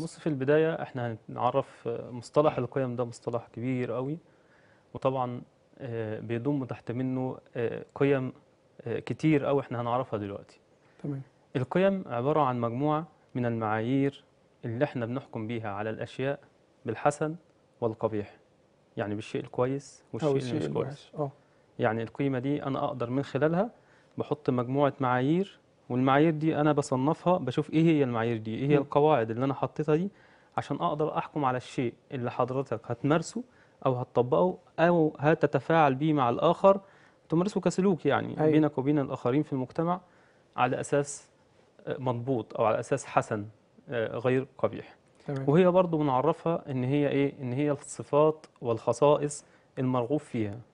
بص في البداية احنا هنعرف مصطلح القيم ده مصطلح كبير قوي وطبعا آه، بيضم تحت منه آه، قيم آه، كتير قوي احنا هنعرفها دلوقتي تمام القيم عبارة عن مجموعة من المعايير اللي احنا بنحكم بيها على الأشياء بالحسن والقبيح يعني بالشيء الكويس والشيء اللي مش كويس يعني القيمة دي أنا أقدر من خلالها بحط مجموعة معايير والمعايير دي انا بصنفها بشوف ايه هي المعايير دي ايه هي القواعد اللي انا حطيتها دي عشان اقدر احكم على الشيء اللي حضرتك هتمارسه او هتطبقه او هتتفاعل بيه مع الاخر تمارسه كسلوك يعني أيوة. بينك وبين الاخرين في المجتمع على اساس آه، مضبوط او على اساس حسن آه، غير قبيح تمام. وهي برضو بنعرفها ان هي ايه ان هي الصفات والخصائص المرغوب فيها